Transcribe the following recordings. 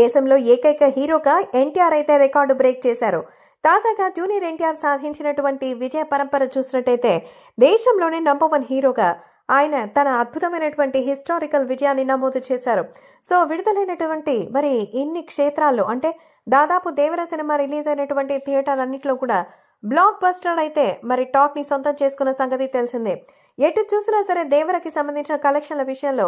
దేశంలో ఏకైక హీరోగా ఎన్టీఆర్ అయితే రికార్డు బ్రేక్ చేశారు తాజాగా జూనియర్ ఎన్టీఆర్ సాధించినటువంటి విజయ పరంపర చూసినట్టయితే దేశంలోనే నంబర్ వన్ హీరోగా ఆయన తన అద్భుతమైనటువంటి హిస్టారికల్ విజయాన్ని నమోదు చేశారు సో విడుదలైనటువంటి మరి ఇన్ని క్షేత్రాల్లో అంటే దాదాపు దేవర సినిమా రిలీజ్ అయినటువంటి థియేటర్ అన్నింటిలో కూడా బ్లాక్ బస్టర్ అయితే మరి టాక్ ని సొంతం చేసుకున్న సంగతి తెలిసిందే ఎటు చూసినా సరే దేవరకి సంబంధించిన కలెక్షన్ల విషయంలో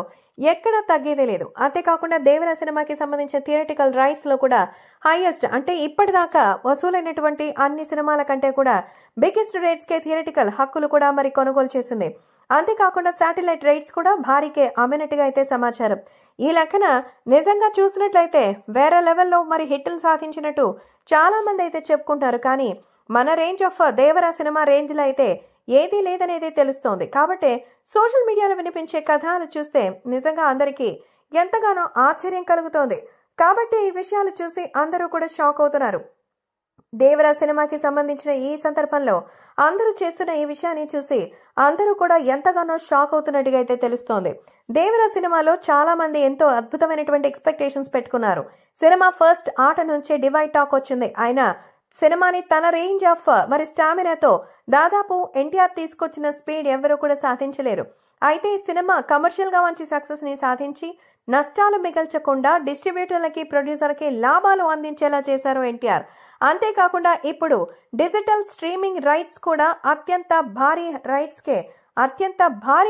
ఎక్కడా తగ్గేదే లేదు అంతేకాకుండా దేవర సినిమాకి సంబంధించిన థియేటికల్ రైట్స్ లో కూడా హైయెస్ట్ అంటే ఇప్పటిదాకా వసూలైనటువంటి అన్ని సినిమాల కంటే కూడా బిగ్గెస్ట్ రేట్స్ కే థియేటికల్ హక్కులు కూడా మరి కొనుగోలు చేసింది అంతేకాకుండా శాటిలైట్ రైట్స్ కూడా భారీకే అమ్మినట్టుగా అయితే సమాచారం ఈ లెక్కన నిజంగా చూసినట్లయితే వేరే లెవెల్లో మరి హిట్లు సాధించినట్టు చాలా మంది అయితే చెప్పుకుంటారు కానీ మన range of uh, Devara cinema రేంజ్లో అయితే ఏదీ లేదనేది తెలుస్తోంది కాబట్టి సోషల్ మీడియాలో వినిపించే కథలు చూస్తే నిజంగా అందరికీ ఎంతగానో ఆశ్చర్యం కలుగుతోంది కాబట్టి ఈ విషయాలు చూసి అందరూ కూడా షాక్ అవుతున్నారు దేవరా సినిమాకి సంబంధించిన ఈ సందర్భంలో అందరూ చేస్తున్న ఈ విషయాన్ని చూసి అందరూ కూడా ఎంతగానో షాక్ అవుతున్నట్టుగా అయితే తెలుస్తోంది దేవరా సినిమాలో చాలా మంది ఎంతో అద్భుతమైనటువంటి ఎక్స్పెక్టేషన్స్ పెట్టుకున్నారు సినిమా ఫస్ట్ ఆట నుంచే డివైడ్ టాక్ వచ్చింది అయినా సినిమాని తన రేంజ్ ఆఫ్ మరి స్టామినాతో దాదాపు ఎన్టీఆర్ తీసుకొచ్చిన స్పీడ్ ఎవరూ కూడా సాధించలేరు అయితే ఈ సినిమా గా మంచి సక్సెస్ని సాధించి నష్టాలు మిగల్చకుండా డిస్ట్రిబ్యూటర్లకి ప్రొడ్యూసర్కి లాభాలు అందించేలా చేశారు ఎన్టీఆర్ అంతేకాకుండా ఇప్పుడు డిజిటల్ స్ట్రీమింగ్ రైట్స్ కూడా అత్యంత భారీ రైట్స్కే అత్యంత భారీ